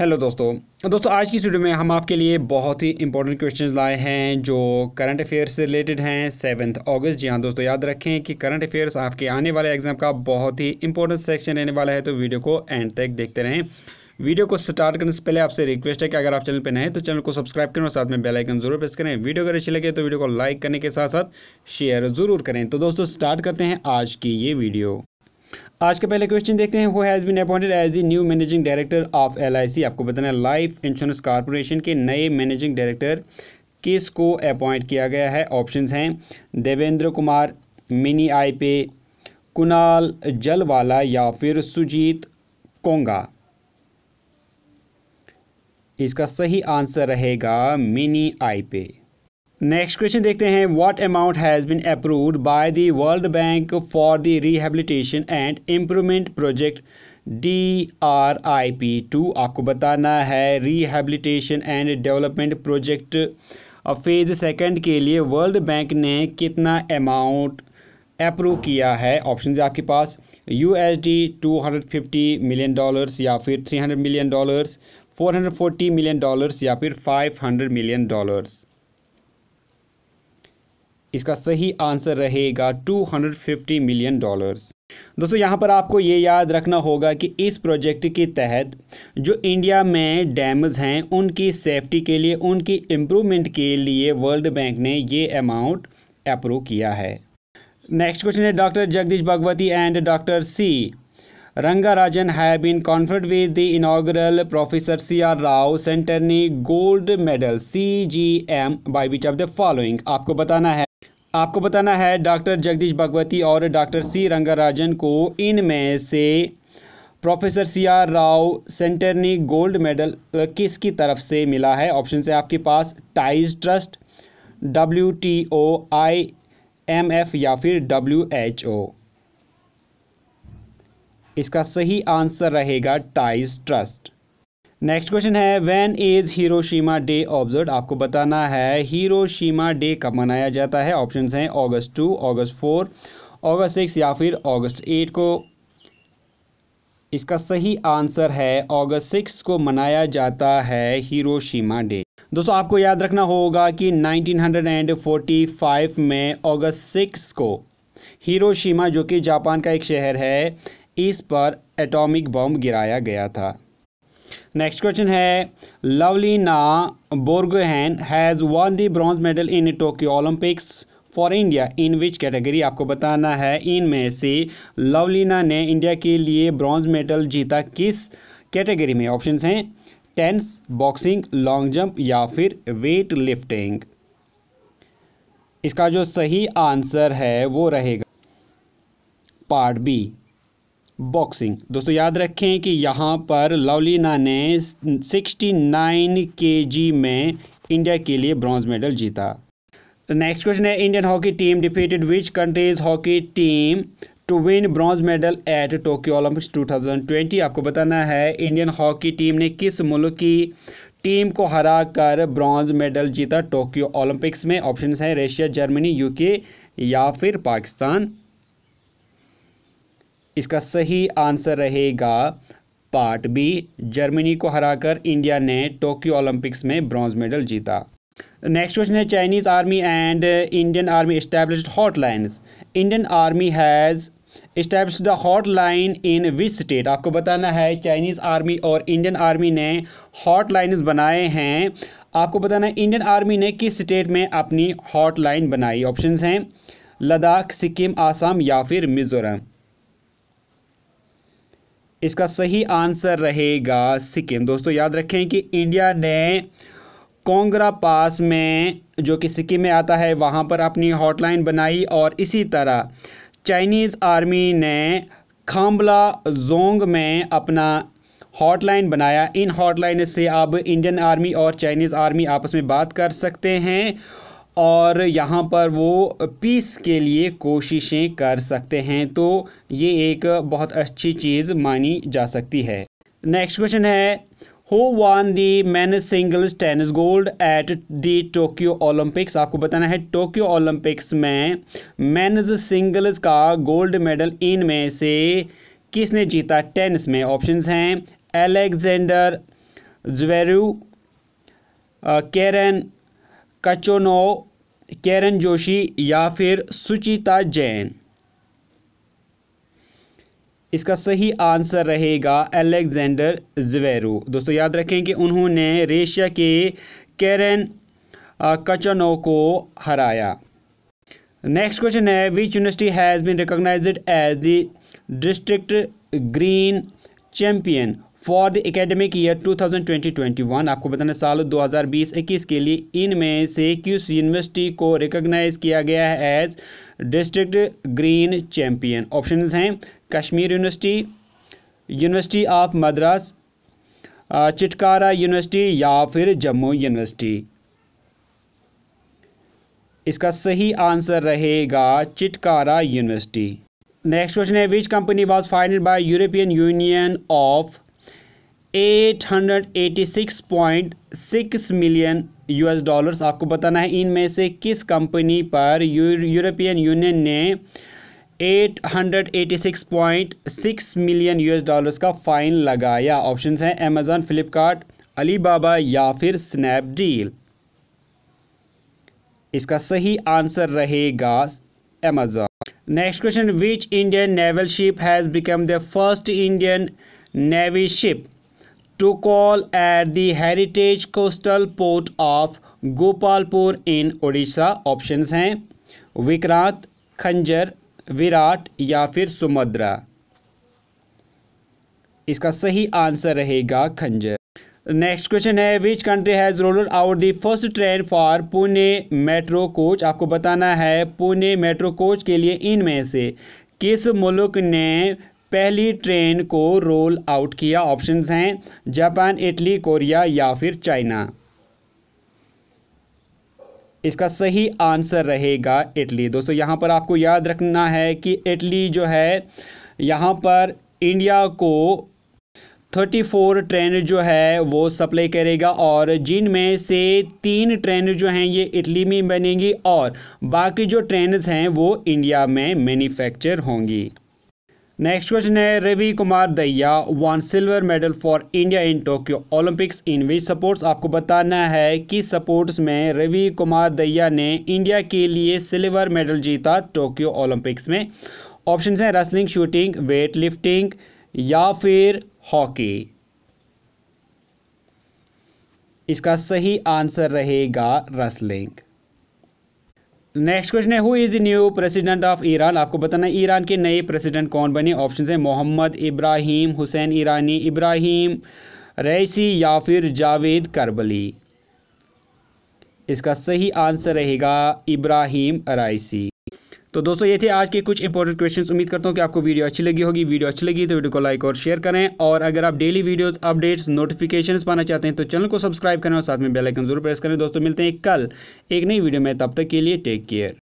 Hello दोस्तों दोस्तों आज की वीडियो में हम आपके लिए बहुत ही इंपॉर्टेंट क्वेश्चंस लाए हैं जो करंट अफेयर्स से रिलेटेड हैं सेवन्थ अगस्त जी हाँ दोस्तों याद रखें कि करंट अफेयर्स आपके आने वाले एग्जाम का बहुत ही इंपॉर्टेंट सेक्शन रहने वाला है तो वीडियो को एंड तक देखते रहें वीडियो को स्टार्ट करने से पहले आपसे रिक्वेस्ट है कि अगर आप चैनल पर नए हैं तो चैनल को सब्सक्राइब करें और साथ में बेल आइकन जरूर प्रेस करें वीडियो अगर अच्छी लगे तो वीडियो को लाइक करने के साथ साथ शेयर जरूर करें तो दोस्तों स्टार्ट करते हैं आज की ये वीडियो आज का पहले क्वेश्चन देखते हैं वो has been appointed as the new managing director of LIC आपको बताना है लाइफ इंश्योरेंस कॉरपोरेशन के नए मैनेजिंग डायरेक्टर किस को अपॉइंट किया गया है ऑप्शन हैं देवेंद्र कुमार मिनी आई पे कुणाल जलवाला या फिर सुजीत कोंगा इसका सही आंसर रहेगा मिनी आई पे नेक्स्ट क्वेश्चन देखते हैं what amount has been approved by the world bank for the rehabilitation and improvement project D R I P two आपको बताना है rehabilitation and development project phase second के लिए वर्ल्ड बैंक ने कितना अमाउंट अप्रूव किया है ऑप्शन आपके पास U S D two hundred fifty million dollars या फिर three hundred million dollars four hundred forty million dollars या फिर फाइव हंड्रेड मिलियन डॉलर्स इसका सही आंसर रहेगा 250 मिलियन डॉलर्स दोस्तों यहाँ पर आपको ये याद रखना होगा कि इस प्रोजेक्ट के तहत जो इंडिया में डैम्स हैं उनकी सेफ्टी के लिए उनकी इम्प्रूवमेंट के लिए वर्ल्ड बैंक ने ये अमाउंट अप्रूव किया है नेक्स्ट क्वेश्चन है doctor Jagdish Bhagwati and doctor C Rangarajan have been conferred with the inaugural Professor C.R. Rao Centenary Gold Medal CGM by which of the following आपको बताना है आपको बताना है डॉक्टर जगदीश भगवती और डॉक्टर सी रंगाराजन को इनमें से professor C R Rao centenary gold medal किसकी तरफ से मिला है ऑप्शन से आपके पास TIES trust W T O I M F या फिर डब्ल्यू एच ओ इसका सही आंसर रहेगा टाइज ट्रस्ट नेक्स्ट क्वेश्चन है when is Hiroshima day observe आपको बताना है हिरोशिमा डे कब मनाया जाता है ऑप्शंस हैं August two August four August six या फिर अगस्त एट को इसका सही आंसर है अगस्त सिक्स को मनाया जाता है हिरोशिमा डे दोस्तों आपको याद रखना होगा कि 1945 में अगस्त सिक्स को हिरोशिमा जो कि जापान का एक शहर है इस पर एटॉमिक बॉम्ब गिराया गया था नेक्स्ट क्वेश्चन है Lovlina Borgohain has won the bronze medal in Tokyo Olympics for India in which category आपको बताना है इनमें से लवलीना ने इंडिया के लिए ब्रॉन्ज मेडल जीता किस कैटेगरी में ऑप्शन हैं टेंस बॉक्सिंग लॉन्ग जंप या फिर वेट लिफ्टिंग इसका जो सही आंसर है वो रहेगा पार्ट बी बॉक्सिंग दोस्तों याद रखें कि यहाँ पर लवलीना ने 69 केजी में इंडिया के लिए ब्रॉन्ज मेडल जीता नेक्स्ट क्वेश्चन है Indian hockey team defeated which countries hockey team to win bronze medal at Tokyo Olympics 2020 आपको बताना है इंडियन हॉकी टीम ने किस मुल्क की टीम को हरा कर ब्रॉन्ज मेडल जीता टोक्यो ओलंपिक्स में ऑप्शन हैं रशिया जर्मनी यूके या फिर पाकिस्तान इसका सही आंसर रहेगा पार्ट बी जर्मनी को हराकर इंडिया ने टोक्यो ओलंपिक्स में ब्रॉन्ज मेडल जीता नेक्स्ट क्वेश्चन है Chinese army and Indian army establish hotlines Indian army has establish the hot line in which state आपको बताना है चाइनीज़ आर्मी और इंडियन आर्मी ने हॉट लाइन्स बनाए हैं आपको बताना है इंडियन आर्मी ने किस स्टेट में अपनी हॉट लाइन बनाई ऑप्शन हैं लद्दाख सिक्किम आसाम या फिर मिज़ोरम इसका सही आंसर रहेगा सिक्किम दोस्तों याद रखें कि इंडिया ने कोंगरा पास में जो कि सिक्किम में आता है वहाँ पर अपनी हॉटलाइन बनाई और इसी तरह चाइनीज़ आर्मी ने खाम्बला जोंग में अपना हॉटलाइन बनाया इन हॉटलाइन से अब इंडियन आर्मी और चाइनीज़ आर्मी आपस में बात कर सकते हैं और यहाँ पर वो पीस के लिए कोशिशें कर सकते हैं तो ये एक बहुत अच्छी चीज़ मानी जा सकती है नेक्स्ट क्वेश्चन है who won the man singles tennis gold at the Tokyo Olympics आपको बताना है टोक्यो ओलंपिक्स में मैनज सिंगल्स का गोल्ड मेडल इन में से किसने जीता टेनिस में ऑप्शंस हैं एलेक्जेंडर ज्वेरू केरन कचोनो केरन जोशी या फिर सुचिता जैन इसका सही आंसर रहेगा अलेक्जेंडर जवेरो दोस्तों याद रखें कि उन्होंने रेशिया के कैरन कचनो को हराया नेक्स्ट क्वेश्चन है which university has been recognise as the district green champion for the academic year 2020-21 आपको बताना साल 2020-21 के लिए इनमें से किस यूनिवर्सिटी को रिकॉग्नाइज किया गया है as district green champion option हैं Kashmir university university of Madras Chitkara university या फिर जम्मू यूनिवर्सिटी इसका सही आंसर रहेगा चिटकारा यूनिवर्सिटी नेक्स्ट क्वेश्चन है which company was fined by European union of 886.6 million US dollars आपको बताना है इनमें से किस कंपनी पर यूरोपियन यूनियन ने 886.6 मिलियन यूएस डॉलर्स का फ़ाइन लगाया ऑप्शन हैं अमेज़ॉन फ्लिपकार्ट अलीबाबा या फिर स्नैपडील इसका सही आंसर रहेगा Amazon next question which Indian naval ship has become the first Indian navy ship to call at the heritage coastal port of Gopalpur in Odisha options हैं विक्रांत खंजर विराट या फिर सुमद्रा इसका सही आंसर रहेगा खंजर नेक्स्ट क्वेश्चन है which country has roll out the first train for Pune metro coach आपको बताना है पुणे मेट्रो कोच के लिए इनमें से किस मुल्क ने पहली ट्रेन को रोल आउट किया ऑप्शंस हैं जापान इटली कोरिया या फिर चाइना इसका सही आंसर रहेगा इटली दोस्तों यहाँ पर आपको याद रखना है कि इटली जो है यहाँ पर इंडिया को थर्टी फोर ट्रेन जो है वो सप्लाई करेगा और जिन में से तीन ट्रेन जो हैं ये इटली में बनेंगी और बाकी जो ट्रेन हैं वो इंडिया में मैन्युफैक्चर होंगी नेक्स्ट क्वेश्चन है Ravi Kumar Dahiya won silver medal for India in Tokyo Olympics in which sports आपको बताना है कि सपोर्ट्स में रवि कुमार दैया ने इंडिया के लिए सिल्वर मेडल जीता टोक्यो ओलंपिक्स में ऑप्शन हैं रेसलिंग शूटिंग वेट लिफ्टिंग या फिर हॉकी इसका सही आंसर रहेगा रेसलिंग नेक्स्ट क्वेश्चन है who is the new president of Iran आपको बताना है ईरान के नए प्रेसिडेंट कौन बने ऑप्शन है मोहम्मद इब्राहिम हुसैन ईरानी इब्राहिम रईसी या फिर जावेद करबली इसका सही आंसर रहेगा इब्राहिम रईसी तो दोस्तों ये थे आज के कुछ इंपॉर्टेंट क्वेश्चंस उम्मीद करता हूँ कि आपको वीडियो अच्छी लगी होगी वीडियो अच्छी लगी तो वीडियो को लाइक और शेयर करें और अगर आप डेली वीडियोस अपडेट्स नोटिफिकेशंस पाना चाहते हैं तो चैनल को सब्सक्राइब करें और साथ में बेलाइकन जरूर प्रेस करें दोस्तों मिलते हैं कल एक नई वीडियो में तब तक के लिए टेक केयर